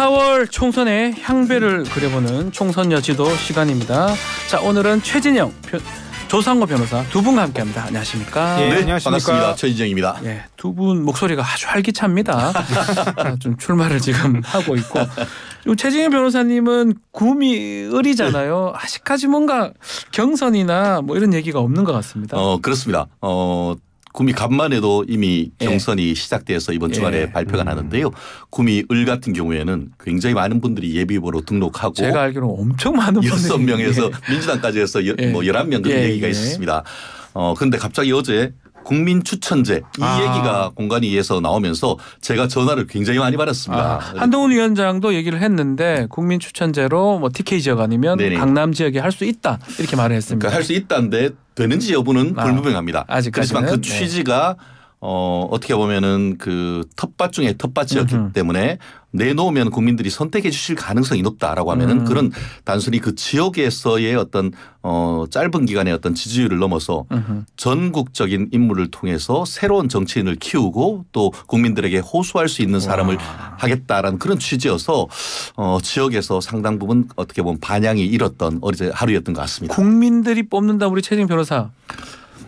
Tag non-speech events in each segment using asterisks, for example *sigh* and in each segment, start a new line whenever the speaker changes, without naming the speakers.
4월 총선의 향배를 그려보는 총선 여지도 시간입니다. 자 오늘은 최진영 조상호 변호사 두 분과 함께합니다. 안녕하십니까? 예, 네, 안녕하십니까? 반갑습니다. 최진영입니다 예, 두분 목소리가 아주 활기찹니다. 아, 좀 출마를 지금 하고 있고 최진영 변호사님은 구미 을이잖아요. 아직까지 뭔가 경선이나 뭐 이런 얘기가 없는 것 같습니다.
어 그렇습니다. 어 구미 간만에도 이미 예. 경선이 시작돼서 이번 예. 주말에 발표가 음. 나는데요. 구미 을 같은 경우에는 굉장히 많은 분들이 예비후보로 등록하고 제가
알기로는 엄청 많은 6명에서
예. 민주당까지 해서 뭐 11명 그 얘기가 있었습니다. 어, 근데 갑자기 어제 국민 추천제 이 아. 얘기가 공간위에서 나오면서 제가 전화를 굉장히 많이 받았습니다. 아.
한동훈 위원장도 얘기를 했는데 국민 추천제로 뭐 TK 지역 아니면 네네. 강남 지역에 할 수 있다
이렇게 말을 했습니다. 그러니까 할 수 있다인데 되는지 여부는 아, 불분명합니다. 아. 그렇지만 그 네. 취지가 네. 어, 어떻게 보면은 그 텃밭 중에 텃밭이었기 으흠. 때문에 내놓으면 국민들이 선택해 주실 가능성이 높다라고 하면은 음. 그런 단순히 그 지역에서의 어떤 어, 짧은 기간의 어떤 지지율을 넘어서 으흠. 전국적인 인물을 통해서 새로운 정치인을 키우고 또 국민들에게 호소할 수 있는 사람을 와. 하겠다라는 그런 취지여서 어, 지역에서 상당 부분 어떻게 보면 반향이 일었던 어제 하루였던 것 같습니다.
국민들이 뽑는다 우리 최진 변호사.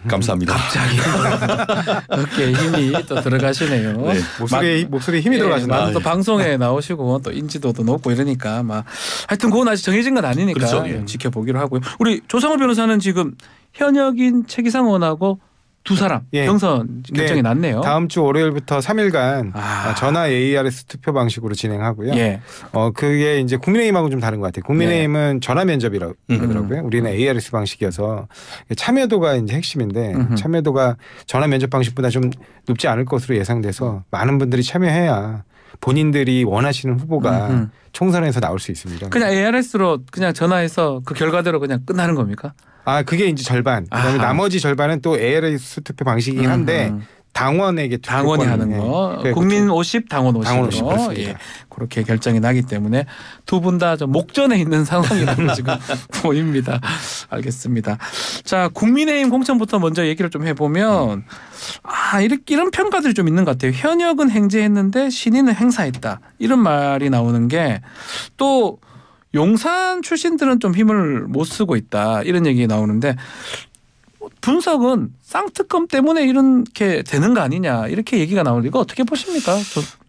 감사합니다. 갑자기
*laughs* 어깨 힘이 또 들어가시네요. 네. 목소리 목소리 힘이 예, 들어가시나. 아, 예, 방송에 나오시고 또 인지도도 높고 이러니까 막 하여튼 그건 아직 정해진 건 아니니까 그렇죠. 예. 지켜보기로 하고요. 우리 조상호 변호사는 지금 현역인 최기상 원하고 두 사람 예. 경선 네. 결정이 네. 났네요.
다음 주 월요일부터 3일간 아. 아. 전화 ARS 투표 방식으로 진행하고요. 예. 어 그게 이제 국민의힘하고 좀 다른 것 같아요. 국민의힘은 예. 전화 면접이라고 음. 그러더라고요. 음. 우리는 ARS 방식이어서 참여도가 이제 핵심인데 음흠. 참여도가 전화 면접 방식보다 좀 높지 않을 것으로 예상돼서 많은 분들이 참여해야 본인들이 원하시는 후보가 음흠. 음. 총선에서 나올 수 있습니다.
그냥 ARS로 그냥 전화해서 그 결과대로 그냥 끝나는
겁니까? 아 그게 이제 절반. 그다음에 아하. 나머지 절반은 또 ALS 투표 방식이긴 한데 음, 음, 음.
당원에게 당원이 하는 예. 거 네. 그렇죠. 국민 오십 당원 50으로 당원 50 예. 그렇게 결정이 나기 때문에 두 분 다 목전에 있는 *laughs* 상황이라고 지금 *laughs* 보입니다. 알겠습니다. 자 국민의힘 공천부터 먼저 얘기를 좀 해보면 아 이렇게 이런 평가들이 좀 있는 것 같아요. 현역은 행재했는데 신인은 행사했다 이런 말이 나오는 게또 용산 출신들은 좀 힘을 못 쓰고 있다 이런 얘기 나오는데 분석은 쌍특검 때문에 이렇게 되는 거 아니냐 이렇게 얘기가 나오는데 이거 어떻게 보십니까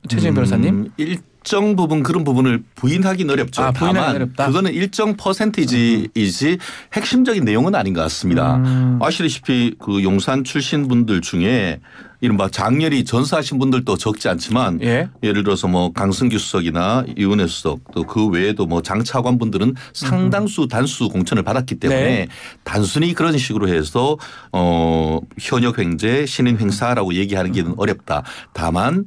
최진 음, 변호사님?
일 일정 부분 그런 부분을 부인하기는 어렵죠. 아, 다만 어렵다. 그거는 일정 퍼센티지이지 핵심적인 내용은 아닌 것 같습니다. 음. 아시다시피 그 용산 출신 분들 중에 이른바 장렬히 전사하신 분들도 적지 않지만 예? 를 들어서 뭐 강승규 수석이나 이은혜 수석 또 그 외에도 뭐 장차관 분들은 상당수 단수 공천을 받았기 때문에 네. 단순히 그런 식으로 해서 어 현역 횡재 신임행사라고 얘기하는 게 어렵다. 다만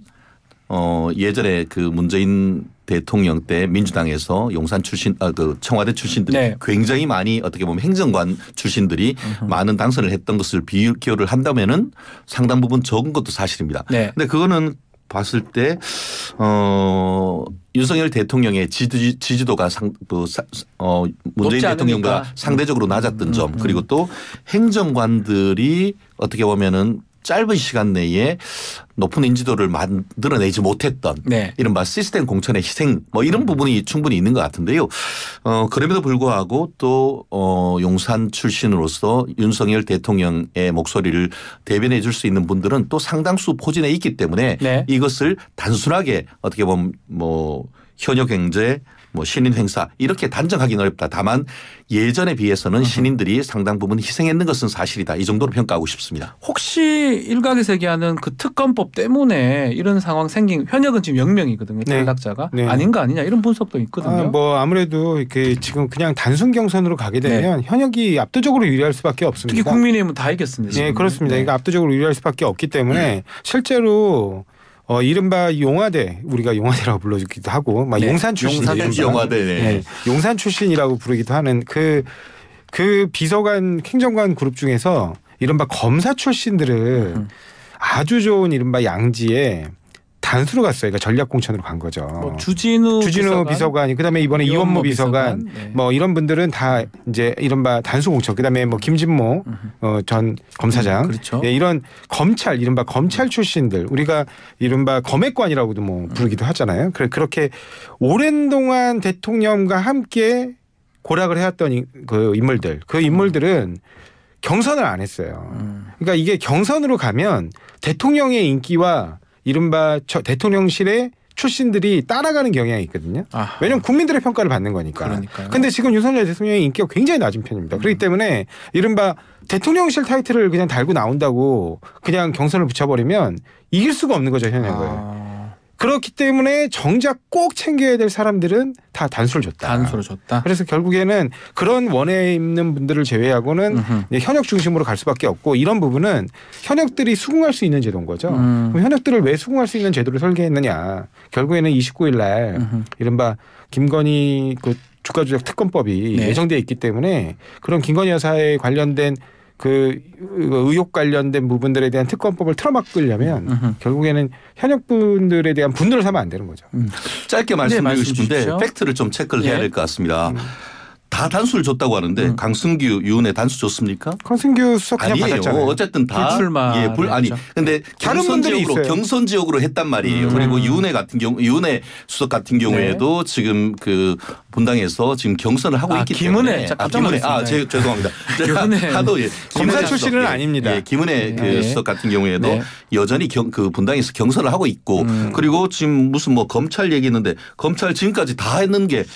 어 예전에 그 문재인 대통령 때 민주당에서 용산 출신 아, 그 청와대 출신들이 네. 굉장히 많이 어떻게 보면 행정관 출신들이 으흠. 많은 당선을 했던 것을 비교를 한다면은 상당 부분 적은 것도 사실입니다. 네. 근데 그거는 봤을 때, 어, 윤석열 대통령의 지지, 지지도가 상, 그, 어, 문재인 대통령과 상대적으로 낮았던 음, 점 음, 음. 그리고 또 행정관들이 어떻게 보면은 짧은 시간 내에 높은 인지도를 만들어내지 못했던 네. 이른바 시스템 공천의 희생 뭐 이런 음. 부분이 충분히 있는 것 같은데요. 어, 그럼에도 불구하고 또 어, 용산 출신으로서 윤석열 대통령의 목소리를 대변해 줄 수 있는 분들은 또 상당수 포진해 있기 때문에 네. 이것을 단순하게 어떻게 보면 뭐 현역 경제 뭐 신인 행사 이렇게 단정하기는 어렵다. 다만 예전에 비해서는 신인들이 상당 부분 희생했는 것은 사실이다. 이 정도로 평가하고 싶습니다.
혹시 일각에서 얘기하는 그 특검법 때문에 이런 상황 생긴 현역은 지금 영명이거든요. 네. 탈락자가 네. 네. 아닌 가 아니냐
이런 분석도 있거든요. 아, 뭐 아무래도 이렇게 지금 그냥 단순 경선으로 가게 네. 되면 네. 현역이 압도적으로 유리할 수밖에 없습니다. 특히 국민의힘은 다 이겼습니다. 네, 그렇습니다. 네. 그러니 압도적으로 유리할 수밖에 없기 때문에 실제로 어 이른바 용화대 우리가 용화대라고 불러주기도 하고 막 네. 용산 출신 용산 용화대 네. 네. 용산 출신이라고 부르기도 하는 그그 그 비서관 행정관 그룹 중에서 이른바 검사 출신들을 음. 아주 좋은 이른바 양지에 단수로 갔어요. 그러니까 전략 공천으로 간 거죠. 뭐 주진우, 주진우 비서관, 이 그다음에 이번에 이원모, 비서관, 비서관, 네. 뭐 이런 분들은 다 이제 이런 바 단수 공천, 그다음에 뭐 김진모 어, 전 검사장, 음, 그렇죠. 예, 이런 검찰, 이른바 검찰 출신들 우리가 이른바 검핵관이라고도 뭐 음. 부르기도 하잖아요. 그래 그렇게 오랜 동안 대통령과 함께 고락을 해왔던 그 인물들, 그 인물들은 경선을 안 했어요. 음. 그러니까 이게 경선으로 가면 대통령의 인기와 이른바 저대통령실의 출신들이 따라가는 경향이 있거든요. 아하. 왜냐하면 국민들의 평가를 받는 거니까. 그러 근데 지금 윤석열 대통령의 인기가 굉장히 낮은 편입니다. 음. 그렇기 때문에 이른바 대통령실 타이틀을 그냥 달고 나온다고 그냥 경선을 붙여버리면 이길 수가 없는 거죠 현역을. 아. 그렇기 때문에 정작 꼭 챙겨야 될 사람들은 다 단수를 줬다. 단수를 줬다. 그래서 결국에는 그런 원에 있는 분들을 제외하고는 현역 중심으로 갈 수밖에 없고 이런 부분은 현역들이 수긍할 수 있는 제도인 거죠. 음. 그럼 현역들을 왜 수긍할 수 있는 제도를 설계했느냐. 결국에는 29일 날 이른바 김건희 그 주가 조작 특검법이 네. 예정돼 있기 때문에 그런 김건희 여사에 관련된 그 의혹 관련된 부분들에 대한 특검법을 틀어막으려면 으흠. 결국에는 현역 분들에 대한 분노를 사면 안 되는 거죠. 음.
짧게 말씀드리고 네, 싶은데 팩트를 좀 체크를 예. 해야 될 것 같습니다. 음. 다 단수를 줬다고 하는데 음. 강승규 유은혜 단수 줬습니까?
강승규 수석 그냥 아니에요. 받았잖아요. 어쨌든 다 불출마 예, 불, 아니 근데
네. 경선 지역으 있어요. 경선 지역으로 했단 말이에요. 음. 그리고 유은혜 같은 경우 유은혜 수석 같은 경우에도 네. 지금 그 본당에서 지금 경선을 하고 아, 있기 김은혜. 때문에 아, 김은혜 아, 제, 죄송합니다. *laughs* 김은혜 *laughs* 하도 예, 검사 출신은 예, 아닙니다. 예, 김은혜 네. 그 수석 같은 경우에도 네. 여전히 경, 그 본당에서 경선을 하고 있고 음. 그리고 지금 무슨 뭐 검찰 얘기했는데 검찰 지금까지 다 했는 게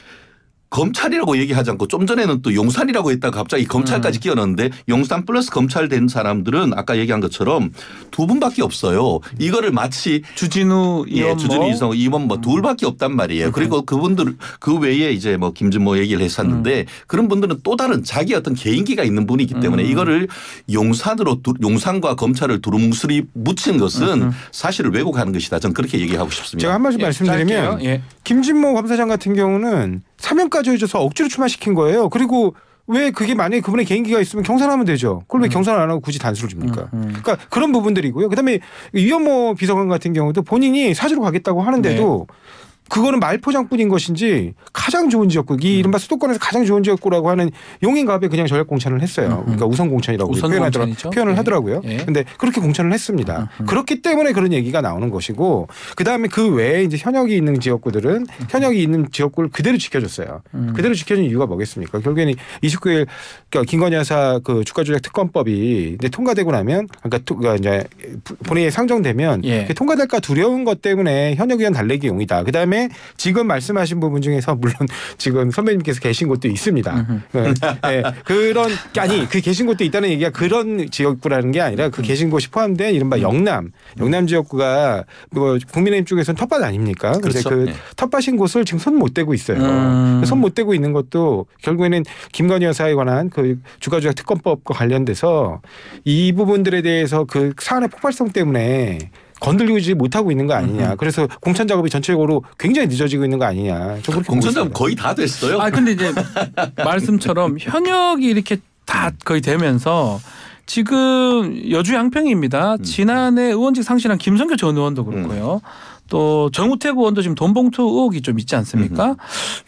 검찰이라고 얘기하지 않고 좀 전에는 또 용산이라고 했다가 갑자기 검찰까지 음. 끼어넣는데 용산 플러스 검찰 된 사람들은 아까 얘기한 것처럼 두 분밖에 없어요. 이거를 마치 주진우 예, 주진우 이성 이번 뭐 음. 둘밖에 없단 말이에요. 음. 그리고 그분들 그 외에 이제 뭐 김진모 얘기를 했었는데 음. 그런 분들은 또 다른 자기 어떤 개인기가 있는 분이기 때문에 음. 이거를 용산으로 용산과 검찰을 두루뭉술이 묻힌 것은 음. 사실을 왜곡하는 것이다. 저는 그렇게 얘기하고 싶습니다. 제가 한 말씀 예, 말씀드리면 예.
김진모 검사장 같은 경우는 사면까지 해줘서 억지로 출마시킨 거예요. 그리고 왜 그게 만약에 그분의 개인기가 있으면 경선하면 되죠. 그걸 왜 음. 경선을 안 하고 굳이 단수를 줍니까? 음, 음. 그러니까 그런 부분들이고요. 그다음에 위험모 비서관 같은 경우도 본인이 사주로 가겠다고 하는데도 네. 그거는 말포장뿐인 것인지 가장 좋은 지역구이 이른바 음. 수도권에서 가장 좋은 지역구라고 하는 용인갑에 그냥 전략 공천을 했어요. 음, 음. 그러니까 우선 공천이라고 우선 표현하더라, 표현을 예. 하더라고요. 예. 근데 그렇게 공천을 했습니다. 음. 그렇기 때문에 그런 얘기가 나오는 것이고 그다음에 그 외에 이제 현역이 있는 지역구들은 현역이 있는 지역구를 그대로 지켜줬어요. 음. 그대로 지켜준 이유가 뭐겠습니까? 결국에는 29일 그러니까 김건희 여사 그 주가 조작 특검법이 이제 통과되고 나면 그러니까, 그러니까 이제 본회의에 상정되면 예. 통과될까 두려운 것 때문에 현역 의원 달래기용이다. 그다음에 지금 말씀하신 부분 중에서 물론 지금 선배님께서 계신 곳도 있습니다. 네. 네. 그런 아니 그 계신 곳도 있다는 얘기가 그런 지역구라는 게 아니라 그 음. 계신 곳이 포함된 이른바 음. 영남 영남 지역구가 뭐 국민의힘 쪽에서는 텃밭 아닙니까? 그렇죠. 그 네. 텃밭인 곳을 지금 손 못 대고 있어요. 음. 손못 대고 있는 것도 결국에는 김건희 여사에 관한 그 주가조작 특검법과 관련돼서 이 부분들에 대해서 그 사안의 폭발성 때문에 건들리지 못하고 있는 거 아니냐. 그래서 공천 작업이 전체적으로 굉장히 늦어지고 있는 거 아니냐.
저 공천 작업 거의 다 됐어요. 아
근데 이제 *laughs* 말씀처럼 현역이 이렇게 다 거의 되면서 지금 여주 양평입니다. 음. 지난해 의원직 상실한 김성규 전 의원도 그렇고요. 음. 또 정우택 의원도 지금 돈봉투 의혹이 좀 있지 않습니까? 음.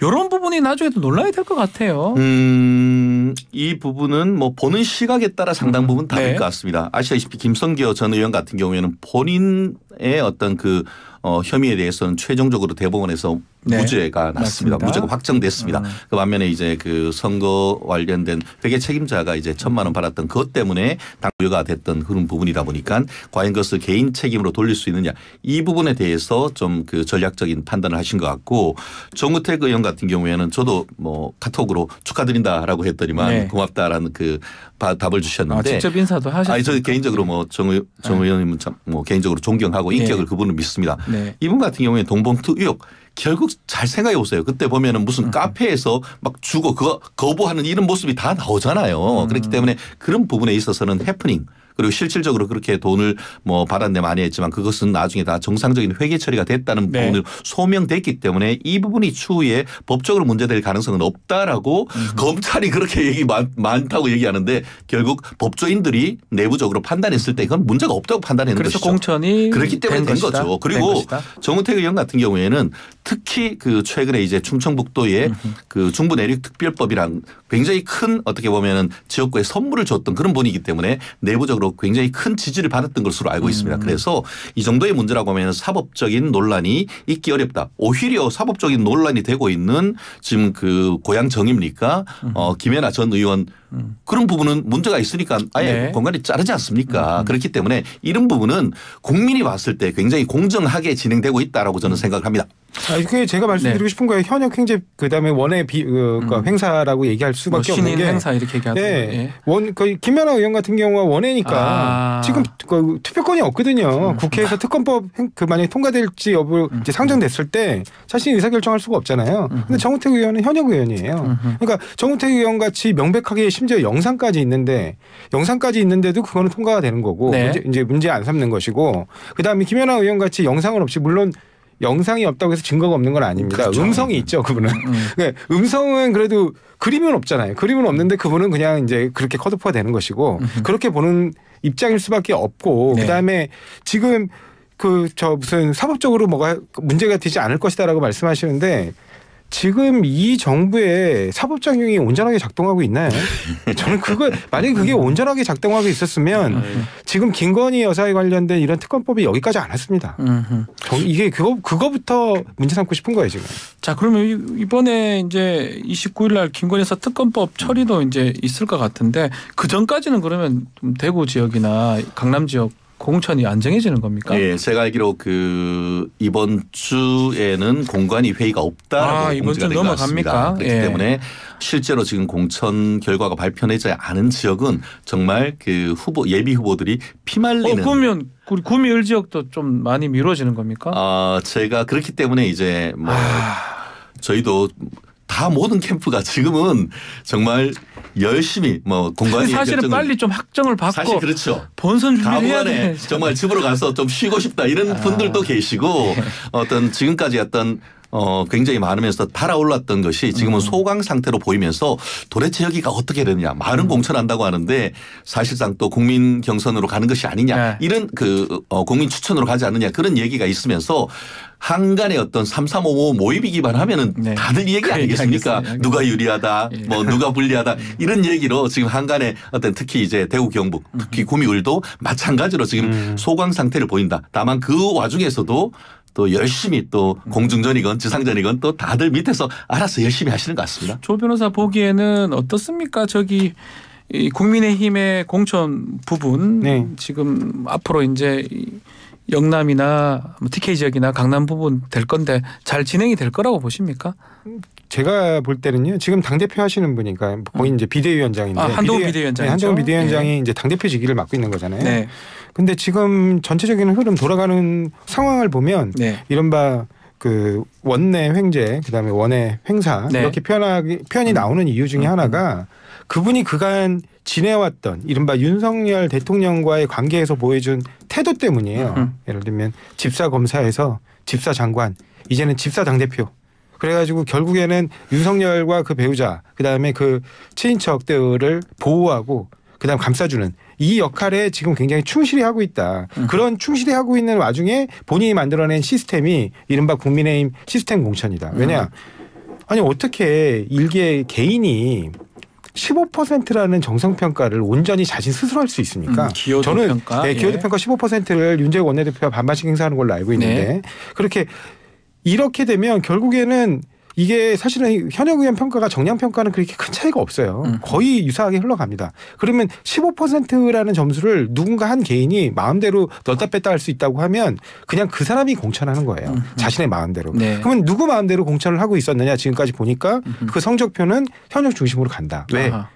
이런 부분이 나중에 또 논란이 될 것 같아요.
음, 이 부분은 뭐 보는 시각에 따라 상당 부분 음. 다를 네. 것 같습니다. 아시다시피 김성기어 전 의원 같은 경우에는 본인의 어떤 그 어, 혐의에 대해서는 최종적으로 대법원에서 네. 무죄가 났습니다. 무죄가 확정됐습니다. 음. 그 반면에 이제 그 선거 관련된 회계 책임자가 이제 천만 원 받았던 그것 때문에 당부여가 됐던 그런 부분이다 보니까 과연 그것을 개인 책임으로 돌릴 수 있느냐 이 부분에 대해서 좀 그 전략적인 판단을 하신 것 같고 정우택 의원 같은 경우에는 저도 뭐 카톡으로 축하드린다라고 했더니만 네. 고맙다라는 그 답을 아, 주셨는데 아, 직접 인사도 하셨어 아니 저 개인적으로 뭐정 정 네. 의원님은 참뭐 개인적으로 존경하고 인격을 네. 그분을 믿습니다. 네. 이분 같은 경우에 동봉투 의혹 결국 잘 생각해 보세요. 그때 보면은 무슨 음. 카페에서 막 주고 그거 거부하는 이런 모습이 다 나오잖아요. 음. 그렇기 때문에 그런 부분에 있어서는 해프닝 그리고 실질적으로 그렇게 돈을 뭐 받았네 많이 했지만 그것은 나중에 다 정상적인 회계 처리가 됐다는 네. 부분으로 소명됐기 때문에 이 부분이 추후에 법적으로 문제될 가능성은 없다라고 음 검찰이 그렇게 얘기 많, 다고 얘기하는데 결국 법조인들이 내부적으로 판단했을 때 이건 문제가 없다고 판단했는 그래서 것이죠.
공천이 그렇기 때문에 된, 된 거죠. 그리고
정우택 의원 같은 경우에는 특히 그 최근에 이제 충청북도에 그 중부 내륙 특별법이랑 굉장히 큰 어떻게 보면은 지역구에 선물을 줬던 그런 분이기 때문에 내부적으로 굉장히 큰 지지를 받았던 것으로 알고 있습니다. 음. 그래서 이 정도의 문제라고 하면 사법적인 논란이 있기 어렵다. 오히려 사법적인 논란이 되고 있는 지금 그 고향 정입니까? 음. 어, 김연아전 의원 음. 그런 부분은 문제가 있으니까 아예 네. 공간이 자르지 않습니까? 음, 음. 그렇기 때문에 이런 부분은 국민이 봤을 때 굉장히 공정하게 진행되고 있다라고 저는 음. 생각 합니다.
아니, 그게 제가 말씀드리고 네. 싶은 거예요. 현역 횡재 그다음에 원의 비 그, 그러니까 음. 행사라고 얘기할 수밖에 뭐 없는 게 행사 이렇게 얘기하고 네. 예. 원그러 김연아 의원 같은 경우가 원외니까 아. 지금 그 투표권이 없거든요. 음. 국회에서 특검법 행, 그 만약에 통과될지 여부 음. 이제 상정됐을 때 사실 의사 결정할 수가 없잖아요. 음. 근데 정우택 의원은 현역 의원이에요. 음. 그러니까 정우택 의원 같이 명백하게 심지어 영상까지 있는데 영상까지 있는데도 그거는 통과가 되는 거고 네. 문제, 이제 문제 안 삼는 것이고 그다음에 김연아 의원 같이 영상은 없이 물론 영상이 없다고 해서 증거가 없는 건 아닙니다. 그렇죠. 음성이 있죠, 그분은. 음. 그 *laughs* 음성은 그래도 그림은 없잖아요. 그림은 없는데 그분은 그냥 이제 그렇게 컷오프가 되는 것이고 음흠. 그렇게 보는 입장일 수밖에 없고 네. 그다음에 지금 그 저 무슨 사법적으로 뭐가 문제가 되지 않을 것이다라고 말씀하시는데 지금 이 정부의 사법작용이 온전하게 작동하고 있나요? *laughs* 저는 그걸 만약에 그게 온전하게 작동하고 있었으면 음. 지금 김건희 여사에 관련된 이런 특검법이 여기까지 안 왔습니다. 이게 그거 그거부터 문제 삼고 싶은 거예요 지금.
자 그러면 이번에 이제 29일 날 김건희 여사 특검법 처리도 이제 있을 것 같은데 그 전까지는 그러면 대구 지역이나 강남 지역 공천이 안 정해지는 겁니까?
예, 제가 알기로 그 이번 주에는 공관위 회의가 없다라고 아, 이번 주 넘어갑니까? 그렇기 예. 때문에 실제로 지금 공천 결과가 발표되지 않은 지역은 정말 그 후보 예비 후보들이 피말리는. 어,
그러면 우리 구미을 지역도 좀 많이 미뤄지는 겁니까?
아, 제가 그렇기 때문에 이제 뭐 아... 저희도 다 모든 캠프가 지금은 정말 열심히 뭐 공간이 사실은 빨리
좀 확정을 받고 사실 그렇죠. 본선 준비해
정말 집으로 가서 좀 쉬고 싶다 이런 아. 분들도 계시고 어떤 지금까지 어떤 어 굉장히 많으면서 달아올랐던 것이 지금은 음. 소강 상태로 보이면서 도대체 여기가 어떻게 되느냐 많은 공천한다고 음. 하는데 사실상 또 국민 경선으로 가는 것이 아니냐 네. 이런 그 어, 국민 추천으로 가지 않느냐 그런 얘기가 있으면서 한간의 어떤 3355모의이 기반하면은 네. 다들 이 얘기 그 아니겠습니까? 누가 유리하다, 예. 뭐 누가 불리하다 음. 이런 얘기로 지금 한간의 어떤 특히 이제 대구 경북 특히 구미울도 마찬가지로 지금 음. 소강 상태를 보인다. 다만 그 와중에서도 또 열심히 또 음. 공중전이건 지상전이건 또 다들 밑에서 알아서 열심히 하시는 것 같습니다.
조 변호사 보기에는 어떻습니까? 저기 이 국민의힘의 공천 부분 네. 지금 앞으로 이제 영남이나 뭐 TK 지역이나 강남 부분 될 건데 잘 진행이 될 거라고 보십니까?
제가 볼 때는요. 지금 당 대표 하시는
분이니까 거의 음. 이제 비대위원장인데 아, 한동훈
비대위원장 네, 한동훈 비대위원장이 네. 이제 당 대표직위를 맡고 있는 거잖아요. 네. 근데 지금 전체적인 흐름 돌아가는 상황을 보면 네. 이른바 그 원내 횡재 그다음에 원내 횡사 네. 이렇게 표현하기 표현이 음. 나오는 이유 중에 음, 음. 하나가 그분이 그간 지내왔던 이른바 윤석열 대통령과의 관계에서 보여준 태도 때문이에요. 음. 예를 들면 집사 검사에서 집사 장관 이제는 집사 당 대표 그래가지고 결국에는 윤석열과 그 배우자 그다음에 그 친인척들을 보호하고 그다음 감싸주는 이 역할에 지금 굉장히 충실히 하고 있다. 음. 그런 충실히 하고 있는 와중에 본인이 만들어낸 시스템이 이른바 국민의힘 시스템 공천이다. 음. 왜냐? 음. 아니 어떻게 일개 개인이 15%라는 정성평가를 온전히 자신 스스로 할 수 있습니까? 음, 기여도 저는 평가. 네, 기여도 예. 평가 15%를 윤재욱 원내대표가 반반씩 행사하는 걸로 알고 있는데 네. 그렇게 이렇게 되면 결국에는 이게 사실은 현역 의원 평가가 정량 평가는 그렇게 큰 차이가 없어요. 음. 거의 유사하게 흘러갑니다. 그러면 15%라는 점수를 누군가 한 개인이 마음대로 넣다 뺐다 할 수 있다고 하면 그냥 그 사람이 공천하는 거예요. 음, 음. 자신의 마음대로. 네. 그러면 누구 마음대로 공천을 하고 있었느냐 지금까지 보니까 음. 음. 그 성적표는 현역 중심으로 간다. 왜? 아하.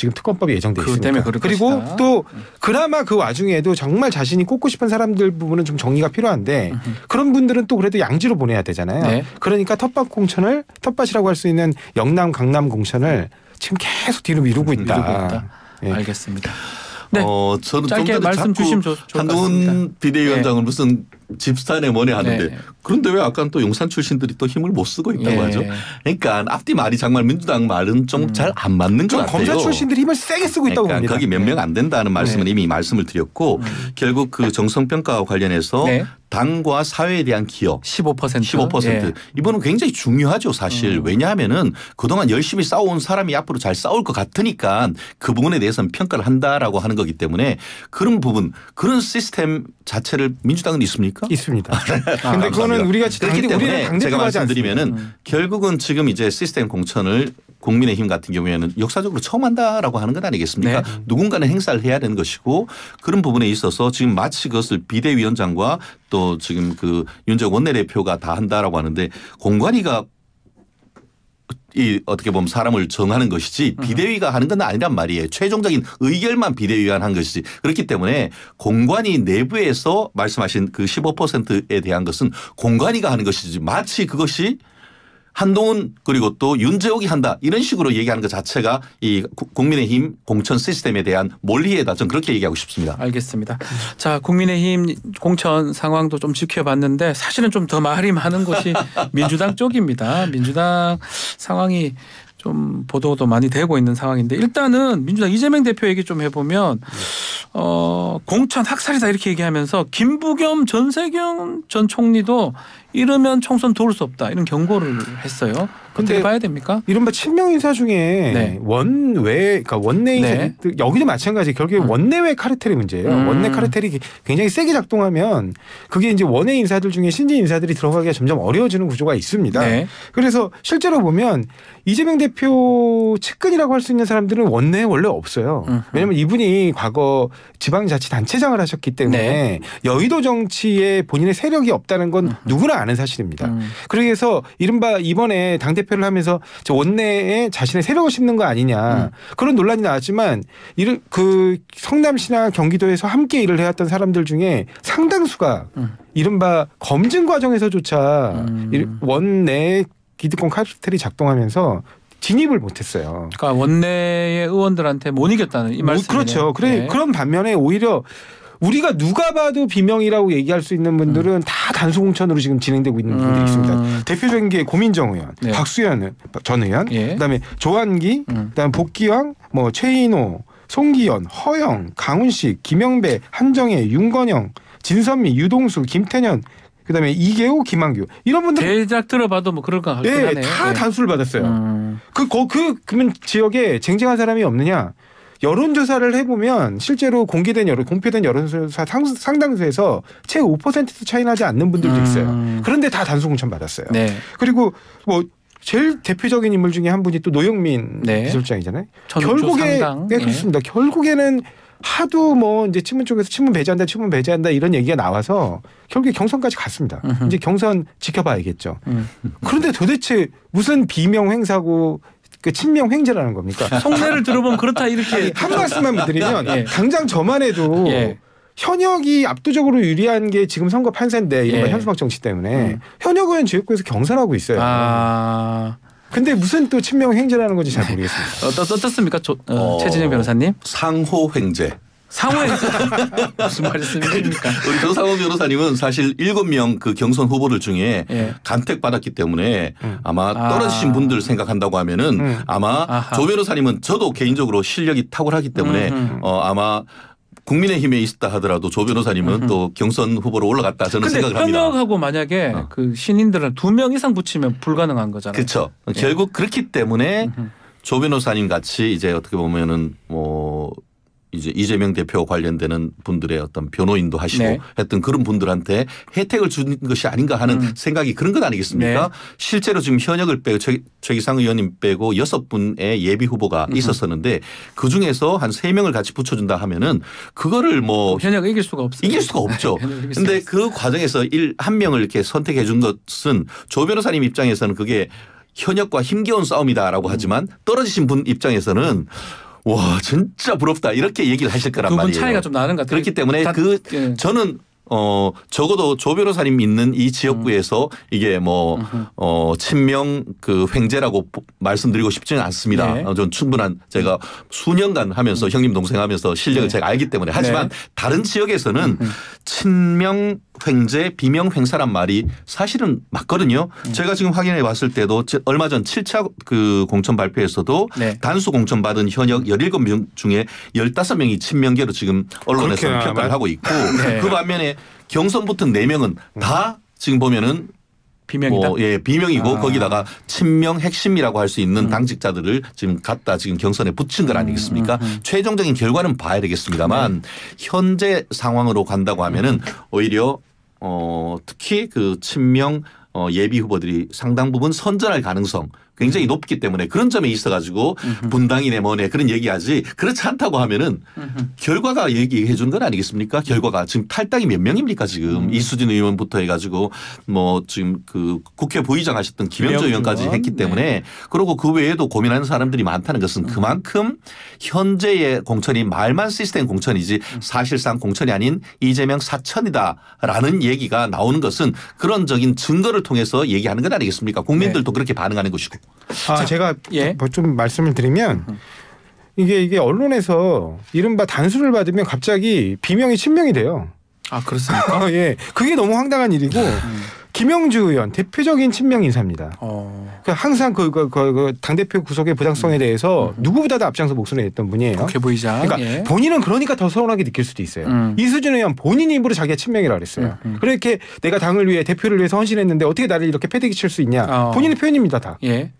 지금 특검법이 예정돼 있습니다. 그리고 것이다. 또 음. 그나마 그 와중에도 정말 자신이 꼽고 싶은 사람들 부분은 좀 정리가 필요한데 으흠. 그런 분들은 또 그래도 양지로 보내야 되잖아요. 네. 그러니까 텃밭 공천을 텃밭이라고 할 수 있는 영남 강남 공천을 지금 계속 뒤로 미루고 있다. 미루고 있다.
네. 알겠습니다. 네. 어, 저는 짧게 좀 전에 말씀 주시면 좋, 한동훈 비대위원장은 네. 무슨 집산에 뭐냐 하는데 네. 그런데 왜 아까 또 용산 출신들이 또 힘을 못 쓰고 있다고 네. 하죠? 그러니까 앞뒤 말이 정말 민주당 말은 좀 잘안 음. 맞는 것 같아요. 검사 출신들이 힘을 세게 쓰고 있다고 그러니까 거기 몇 명안 네. 된다는 말씀은 네. 이미 말씀을 드렸고 음. 결국 그 정성평가와 관련해서 네. 당과 사회에 대한 기업 15% 15% 예. 이번은 굉장히 중요하죠 사실 음. 왜냐하면은 그동안 열심히 싸워온 사람이 앞으로 잘 싸울 것 같으니까 그 부분에 대해서는 평가를 한다라고 하는 거기 때문에 그런 부분 그런 시스템 자체를 민주당은 있습니까? 있습니다. *laughs* 아, 네. 근데 아, 그거는 우리가 지들끼리 우리는 제가 말씀드리면은 음. 결국은 지금 이제 시스템 공천을 국민의힘 같은 경우에는 역사적으로 처음 한다라고 하는 건 아니겠습니까? 네. 누군가는 행사를 해야 되는 것이고 그런 부분에 있어서 지금 마치 그것을 비대위원장과 또 지금 그 윤재원 원내대표가 다 한다라고 하는데 공관위가 이 어떻게 보면 사람을 정하는 것이지 음. 비대위가 하는 건 아니란 말이에요. 최종적인 의결만 비대위가 한 것이지. 그렇기 때문에 공관위 내부에서 말씀하신 그 15%에 대한 것은 공관위가 하는 것이지 마치 그것이 한동훈 그리고 또 윤재욱이 한다 이런 식으로 얘기하는 것 자체가 이 국민의힘 공천 시스템에 대한 몰리에다 전 그렇게 얘기하고 싶습니다.
알겠습니다. 자 국민의힘 공천 상황도 좀 지켜봤는데 사실은 좀 더 말이 많은 곳이 *laughs* 민주당 쪽입니다. 민주당 상황이 좀 보도도 많이 되고 있는 상황인데 일단은 민주당 이재명 대표 얘기 좀 해보면 어 공천 학살이다 이렇게 얘기하면서 김부겸 전세경 전 총리도 이러면 총선 도울 수 없다 이런 경고를 했어요. 근데 봐야 됩니까? 이른바
친명 인사 중에 네. 원외 그러니까 원내 인사 네. 여기도 마찬가지 결국에 음. 원내외 카르텔의 문제예요. 음. 원내 카르텔이 굉장히 세게 작동하면 그게 이제 원외 인사들 중에 신진 인사들이 들어가기가 점점 어려워지는 구조가 있습니다. 네. 그래서 실제로 보면 이재명 대표 측근이라고 할 수 있는 사람들은 원내에 원래 없어요. 음. 왜냐하면 이분이 과거 지방자치단체장을 하셨기 때문에 네. 여의도 정치에 본인의 세력이 없다는 건 누구나 않은 사실입니다. 음. 그러기 위해서 이른바 이번에 당 대표를 하면서 원내에 자신의 세력을 심는 거 아니냐 음. 그런 논란이 나왔지만 이를 그 성남시나 경기도에서 함께 일을 해왔던 사람들 중에 상당수가 음. 이른바 검증 과정에서조차 음. 원내 기득권 카르텔이 작동하면서 진입을 못했어요.
그러니까 원내의 의원들한테 못 이겼다는 이 뭐 말씀. 그렇죠. 그래 네. 그런
반면에 오히려 우리가 누가 봐도 비명이라고 얘기할 수 있는 분들은 음. 다 단수공천으로 지금 진행되고 있는 분들이 음. 있습니다. 대표적인 게 고민정 의원, 네. 박수현 전 의원, 예. 그다음에 조한기, 음. 그다음 에 복기왕, 뭐 최인호, 송기현, 허영, 강훈식, 김영배, 한정혜, 윤건영, 진선미, 유동수, 김태년 그다음에 이계호, 김한규 이런 분들
대작 들어봐도 뭐 그럴 까 예, 네, 다 네.
단수를 받았어요. 음. 그, 그, 그 그러면 지역에 쟁쟁한 사람이 없느냐? 여론조사를 해보면 실제로 공개된 여론, 공표된 여론조사 상당수에서 상최 5%도 차이 나지 않는 분들도 음. 있어요. 그런데 다 단수공천 받았어요. 네. 그리고 뭐 제일 대표적인 인물 중에 한 분이 또 노영민 네. 기술장이잖아요. 결국에 상당. 네, 네. 그렇습니다. 예. 결국에는 하도 뭐 이제 친문 쪽에서 친문 배제한다, 친문 배제한다 이런 얘기가 나와서 결국에 경선까지 갔습니다. 으흠. 이제 경선 지켜봐야겠죠. 음. 그런데 도대체 무슨 비명 행사고 그 친명 횡재라는 겁니까? 속내를 *laughs*
들어보면 그렇다 이렇게 아니, 한 말씀만 드리면 예.
당장 저만 해도 예. 현역이 압도적으로 유리한 게 지금 선거 판세인데 이른바 예. 현수막 정치 때문에 음. 현역 의원 지역구에서 경선하고 있어요. 아. 근데 무슨 또 친명 횡재라는 건지 잘 모르겠습니다.
어떻, 어떻습니까, 조, 어, 어 최진영 변호사님?
상호 횡재. 상호에 *laughs* 무슨
말씀이십니까?
*laughs* 우리 조상호 변호사님은 사실 일곱 명 그 경선 후보들 중에 예. 간택받았기 때문에 음. 아마 아. 떨어지신 아. 분들 생각한다고 하면은 음. 아마 아하. 조 변호사님은 저도 개인적으로 실력이 탁월하기 때문에 음, 음. 어 아마 국민의힘에 있었다 하더라도 조 변호사님은 음흠. 또 경선 후보로 올라갔다 저는 생각을 합니다.
현역하고 만약에 어. 그 신인들은 두명 이상 붙이면 불가능한 거잖아요.
그렇죠. 예. 결국 그렇기 때문에 음흠. 음. 조 변호사님 같이 이제 어떻게 보면은 뭐 이제 이재명 대표 관련되는 분들의 어떤 변호인도 하시고 네. 했던 그런 분들한테 혜택을 준 것이 아닌가 하는 음. 생각이 그런 것 아니겠습니까? 네. 실제로 지금 현역을 빼고 최, 최기상 의원님 빼고 여섯 분의 예비 후보가 음. 있었었는데 그 중에서 한 세 명을 같이 붙여준다 하면은 그거를 뭐 현역 이길 수가 없어요. 이길 수가 없죠. 그런데 *laughs* 그 과정에서 일 한 명을 이렇게 선택해 준 것은 조 변호사님 입장에서는 그게 현역과 힘겨운 싸움이다라고 하지만 떨어지신 분 입장에서는 와 진짜 부럽다 이렇게 얘기를 하실 거란 말이에요. 차이가 좀 나는 것 같아요. 그렇기 때문에 다, 그 예. 저는 어 적어도 조 변호사님 있는 이 지역구에서 음. 이게 뭐어 친명 그 횡재라고 말씀드리고 싶지는 않습니다. 네. 어, 전 충분한 제가 수년간 하면서 음. 형님 동생 하면서 실력을 네. 제가 알기 때문에 하지만 네. 다른 지역에서는 친명 횡재, 비명 횡사란 말이 사실은 맞거든요. 음. 제가 지금 확인해 봤을 때도 얼마 전 7차 그 공천 발표에서도 네. 단수 공천 받은 현역 17명 중에 15명이 친명계로 지금 언론에서 평가를 하고 있고 *laughs* 네. 그 반면에 경선 붙은 4명은 음. 다 지금 보면은 비명이다. 뭐 예, 비명이고 아. 거기다가 친명 핵심이라고 할 수 있는 음. 당직자들을 지금 갖다 지금 경선에 붙인 건 아니겠습니까? 음, 음, 음. 최종적인 결과는 봐야 되겠습니다만 네. 현재 상황으로 간다고 하면은 오히려 어, 특히 그 친명 어, 예비 후보들이 상당 부분 선전할 가능성 굉장히 높기 때문에 그런 점에 있어 가지고 분당이네 뭐네 그런 얘기하지 그렇지 않다고 하면은 결과가 얘기해 준 건 아니겠습니까? 결과가 지금 탈당이 몇 명입니까 지금 음. 이수진 의원부터 해 가지고 뭐 지금 그 국회 부의장 하셨던 김영조 의원까지 했기 네. 때문에 네. 그리고 그 외에도 고민하는 사람들이 많다는 것은 음. 그만큼 현재의 공천이 말만 시스템 공천이지 음. 사실상 공천이 아닌 이재명 사천이다라는 얘기가 나오는 것은 그런 적인 증거를 통해서 얘기하는 건 아니겠습니까? 국민들도 네. 그렇게 반응하는 것이고.
아 자, 제가 예. 뭐 좀 말씀을 드리면 음. 이게 이게 언론에서 이른바 단수를 받으면 갑자기 비명이 친명이 돼요. 아 그렇습니까? *laughs* 예, 그게 너무 황당한 일이고 음. 김영주 의원 대표적인 친명 인사입니다. 어. 그 항상 그, 그, 그, 그당 대표 구속의 부당성에 음. 대해서 음. 누구보다도 앞장서 목소리 냈던 분이에요. 국회보이자. 그러니까 예. 본인은 그러니까 더 서운하게 느낄 수도 있어요. 음. 이수준 의원 본인 입으로 자기가 친명이라 고 그랬어요. 음, 음. 그렇게 내가 당을 위해 대표를 위해서 헌신했는데 어떻게 나를 이렇게 패대기 칠 수 있냐. 어. 본인의 표현입니다 다. 예.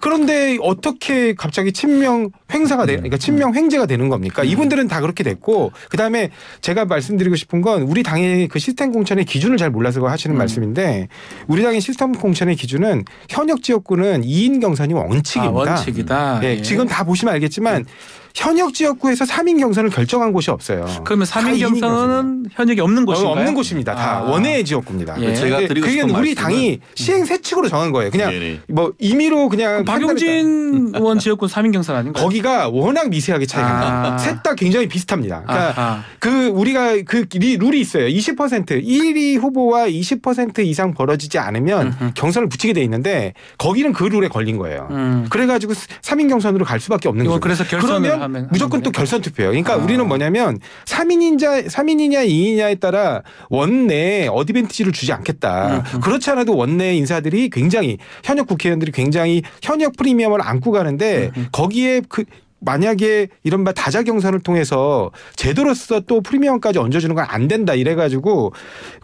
그런데 어떻게 갑자기 친명 횡사가 되, 음. 그러니까 친명 횡재가 음. 되는 겁니까? 음. 이분들은 다 그렇게 됐고 그 다음에 제가 말씀드리고 싶은 건 우리 당의 그 시스템 공천의 기준을 잘 몰라서 하시는 음. 말씀인데 우리 당의 시스템 공천의 기준은 현역 지역구는 2인 경선이 원칙입니다. 아, 원칙이다. 예. 예. 지금 다 보시면 알겠지만. 예. 현역 지역구에서 3인 경선을 결정한 곳이 없어요. 그러면 3인 경선은
현역이 없는 곳인가요? 어, 없는
곳입니다. 다 아. 원외 지역구입니다. 예. 제가 드리고 그게 우리 당이 음. 시행 세칙으로 정한 거예요. 그냥 네뭐 네. 임의로 그냥 박용진 음. 의원 지역구 3인 경선 아닌가요? 거기가 워낙 미세하게 차이가 나. 아. 셋다 굉장히 비슷합니다. 그러니까 아하. 그 우리가 그 룰이 있어요. 20% 1위 후보와 20% 이상 벌어지지 않으면 음흠. 경선을 붙이게 돼 있는데 거기는 그 룰에 걸린 거예요. 음. 그래가지고 3인 경선으로 갈 수밖에 없는 거죠. 그래서 결선 그러면 하면 무조건 또 결선 투표예요. 그러니까 아. 우리는 뭐냐면 3인인자 3인이냐 2인이냐에 따라 원내 어드밴티지를 주지 않겠다. 음, 음. 그렇지 않아도 원내 인사들이 굉장히 현역 국회의원들이 굉장히 현역 프리미엄을 안고 가는데 음. 음. 거기에 그 만약에 이른바 다자 경선을 통해서 제대로서또 프리미엄까지 얹어주는 건 안 된다 이래가지고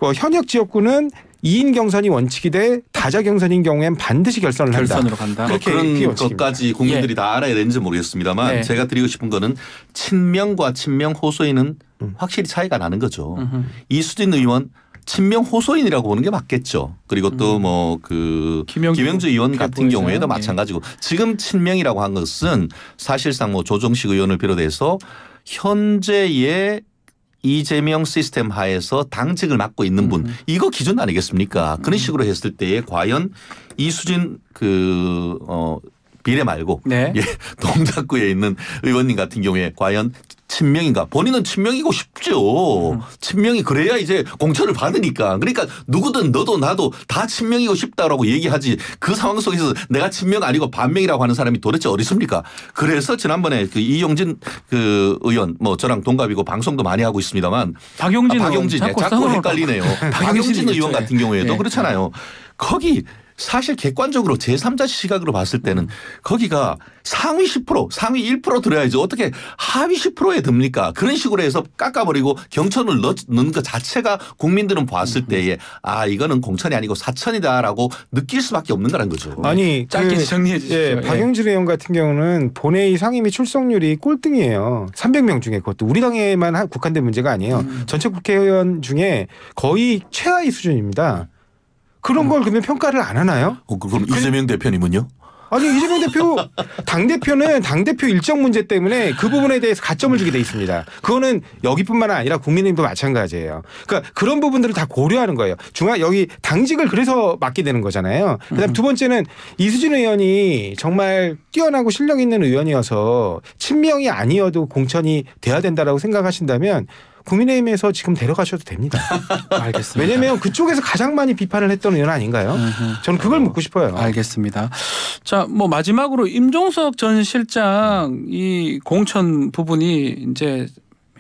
어, 현역 지역구는 이인 경선이 원칙이 돼 다자 경선인 경우엔 반드시 결선을
결선으로 한다. 간다. 뭐 그런 것까지
국민들이 예. 다 알아야 되는지 모르겠습니다만 네. 제가 드리고 싶은 거는 친명과 친명 호소인은 음. 확실히 차이가 나는 거죠. 음흠. 이수진 의원 친명 호소인이라고 보는 게 맞겠죠. 그리고 또 뭐그 음. 뭐 그 김영주, 김영주, 의원 같은 경우에도 예. 마찬가지고 지금 친명이라고 한 것은 사실상 뭐 조정식 의원을 비롯해서 현재의 이재명 시스템 하에서 당직을 맡고 있는 분 음. 음. 이거 기준 아니겠습니까? 그런 음. 식으로 했을 때에 과연 이수진 그어 비례 말고 네. 예, *laughs* 동작구에 있는 의원님 같은 경우에 과연 친명인가? 본인은 친명이고 싶죠. 음. 친명이 그래야 이제 공천을 받으니까. 그러니까 누구든 너도 나도 다 친명이고 싶다라고 얘기하지. 그 상황 속에서 내가 친명 아니고 반명이라고 하는 사람이 도대체 어디 있습니까? 그래서 지난번에 그 이용진 그 의원 뭐 저랑 동갑이고 방송도 많이 하고 있습니다만 박용진 아, 박용진 예, 자꾸 헷갈리네요. *laughs* 박용진 의원 같은 경우에도 네. 그렇잖아요. 거기 사실 객관적으로 제3자 시각으로 봤을 때는 거기가 상위 10% 상위 1% 들어야지 어떻게 하위 10%에 듭니까? 그런 식으로 해서 깎아버리고 경천을 넣는 것 자체가 국민들은 봤을 때에 아 이거는 공천이 아니고 사천이다라고 느낄 수밖에 없는 거라는 거죠. 아니 네. 짧게 그, 정리해 주시죠. 예, 예, 박영진
의원 같은 경우는 본회의 상임위 출석률이 꼴등이에요. 300명 중에 그것도 우리 당에만 국한된 문제가 아니에요. 음. 전체 국회의원 중에 거의 최하위 수준입니다. 그런 걸 그러면 평가를 안 하나요? 어, 그럼 이재명 대표님은요? 아니 이재명 대표 당 대표는 당 대표 일정 문제 때문에 그 부분에 대해서 가점을 주게 돼 있습니다. 그거는 여기뿐만 아니라 국민의힘도 마찬가지예요. 그러니까 그런 부분들을 다 고려하는 거예요. 중앙 여기 당직을 그래서 맡게 되는 거잖아요. 그다음 두 번째는 이수진 의원이 정말 뛰어나고 실력 있는 의원이어서 친명이 아니어도 공천이 돼야 된다라고 생각하신다면 국민의힘에서 지금 데려가셔도 됩니다. *laughs*
알겠습니다.
왜냐하면 그쪽에서 가장 많이 비판을 했던 의원 아닌가요? 저는 그걸 묻고 싶어요. 알겠습니다. 자, 뭐 마지막으로 임종석 전 실장 이 공천 부분이 이제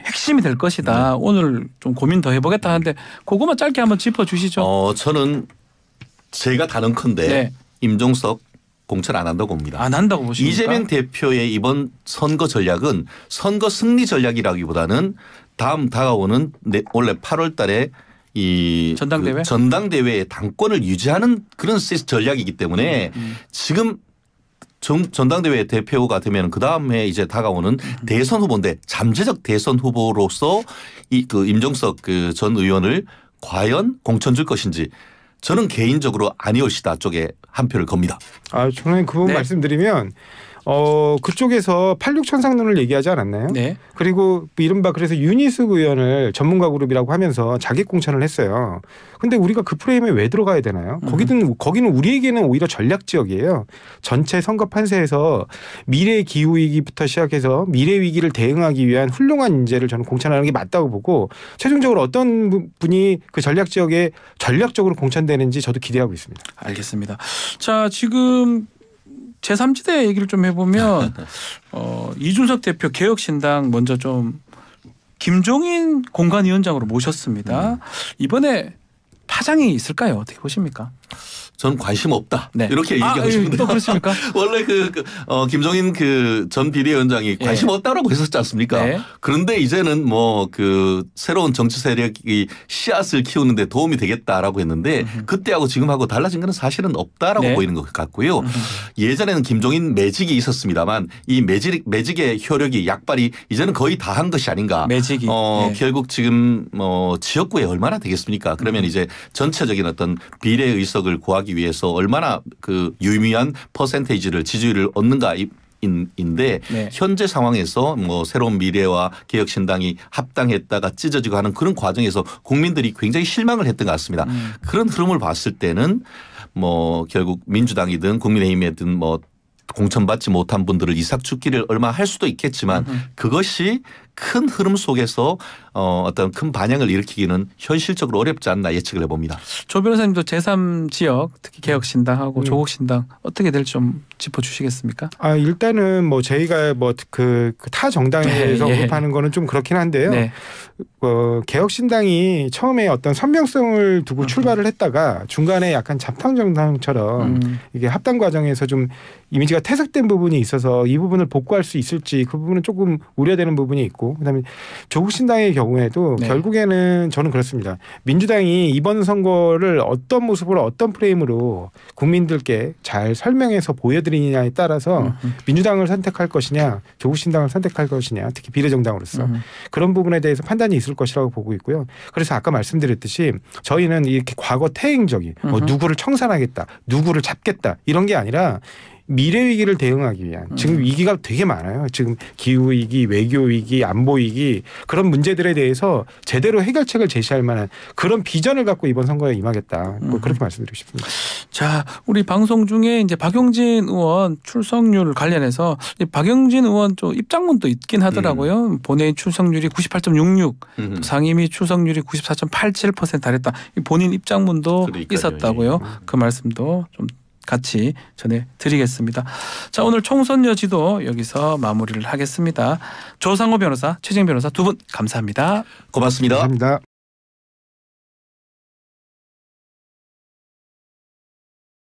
핵심이 될 것이다. 네. 오늘 좀 고민 더 해보겠다 하는데 그거만
짧게 한번 짚어주시죠. 어, 저는 제가 단언컨대 네. 임종석 공천 안 한다고 봅니다. 안 한다고 보십니까? 이재명 대표의 이번 선거 전략은 선거 승리 전략이라기보다는 다음 다가오는 네, 원래 8월 달에 이 전당대회 그전당대회 당권을 유지하는 그런 시스 전략이기 때문에 음. 음. 지금 정, 전당대회 대표가 되면 그 다음에 이제 다가오는 음. 대선 후보인데 잠재적 대선 후보로서 이 그 임종석 그 전 의원을 과연 공천 줄 것인지 저는 개인적으로 아니오시다 쪽에 한 표를 겁니다.
아, 저는 그분 네. 말씀드리면 어 그쪽에서 86천상론을 얘기하지 않았나요? 네. 그리고 이른바 그래서 유니스 의원을 전문가 그룹이라고 하면서 자객 공천을 했어요. 근데 우리가 그 프레임에 왜 들어가야 되나요? 음. 거기는 거기는 우리에게는 오히려 전략 지역이에요. 전체 선거 판세에서 미래 기후 위기부터 시작해서 미래 위기를 대응하기 위한 훌륭한 인재를 저는 공천하는 게 맞다고 보고 최종적으로 어떤 분이 그
전략 지역에 전략적으로 공천되는지 저도 기대하고 있습니다. 알겠습니다. 자 지금 제3지대 얘기를 좀 해보면 *laughs* 어, 이준석 대표 개혁신당 먼저 좀 김종인 공관위원장으로 모셨습니다. 네. 이번에 파장이 있을까요? 어떻게 보십니까?
전 관심 없다. 네. 이렇게 아, 얘기하시는은데또 예, 그렇습니까? *laughs* 원래 그, 그 어, 김종인 그 전 비대위원장이 예. 관심 예. 없다라고 했었지 않습니까? 예. 그런데 이제는 뭐 그 새로운 정치 세력이 씨앗을 키우는데 도움이 되겠다라고 했는데 음흠. 그때하고 지금하고 달라진 건 사실은 없다라고 네. 보이는 것 같고요. 음흠. 예전에는 김종인 매직이 있었습니다만 이 매직 매직의 효력이 약발이 이제는 거의 다 한 것이 아닌가. 매직이. 어, 예. 결국 지금 뭐 지역구에 얼마나 되겠습니까? 그러면 음. 이제 전체적인 어떤 비례 의석을 구하기 하기 위해서 얼마나 그 유의미한 퍼센테이지를 지지율을 얻는가 인데 네. 현재 상황에서 뭐 새로운 미래와 개혁신당이 합당했다가 찢어지고 하는 그런 과정에서 국민들이 굉장히 실망을 했던 것 같습니다. 음. 그런 흐름을 봤을 때는 뭐 결국 민주당이든 국민의힘이든 뭐 공천받지 못한 분들을 이삭 죽기를 얼마 할 수도 있겠지만 음 그것이 큰 흐름 속에서 어, 어떤 큰 반향을 일으키기는 현실적으로 어렵지 않나 예측을 해봅니다.
조 변호사님도 제3지역 특히 개혁신당하고 음. 조국신당 어떻게 될지 좀 짚어주시겠습니까? 아 일단은 뭐 저희가 뭐 그타 그 정당에서
네, *laughs* 언급하는 예. 예. 거는 좀 그렇긴 한데요. 네. 어, 개혁신당이 처음에 어떤 선명성을 두고 음. 출발을 했다가 중간에 약간 잡탕 정당처럼 음. 이게 합당 과정에서 좀 이미지가 퇴색된 부분이 있어서 이 부분을 복구할 수 있을지 그 부분은 조금 우려되는 부분이 있고 그다음에 조국 신당의 경우에도 네. 결국에는 저는 그렇습니다. 민주당이 이번 선거를 어떤 모습으로 어떤 프레임으로 국민들께 잘 설명해서 보여드리느냐에 따라서 음흠. 음. 민주당을 선택할 것이냐 조국 신당을 선택할 것이냐 특히 비례정당으로서 음, 음 그런 부분에 대해서 판단이 있을 것이라고 보고 있고요. 그래서 아까 말씀드렸듯이 저희는 이렇게 과거 태행적인 뭐 누구를 청산하겠다 누구를 잡겠다 이런 게 아니라 미래 위기를 대응하기 위한 지금 음. 위기가 되게 많아요. 지금 기후 위기, 외교 위기, 안보 위기 그런 문제들에 대해서 제대로 해결책을 제시할 만한 그런 비전을 갖고 이번 선거에 임하겠다. 뭐 음. 그렇게 말씀드리고
싶습니다. 자, 우리 방송 중에 이제 박용진 의원 출석률 관련해서 박용진 의원 좀 입장문도 있긴 하더라고요. 음. 본회의 출석률이 98.66, 음. 상임위 출석률이 94.87% 달했다. 본인 입장문도 있었다고요. 음. 그 말씀도 좀 같이 전해드리겠습니다. 자 오늘 총선 여지도 여기서 마무리를 하겠습니다. 조상호 변호사, 최진 변호사 두 분 감사합니다. 고맙습니다. 감사합니다.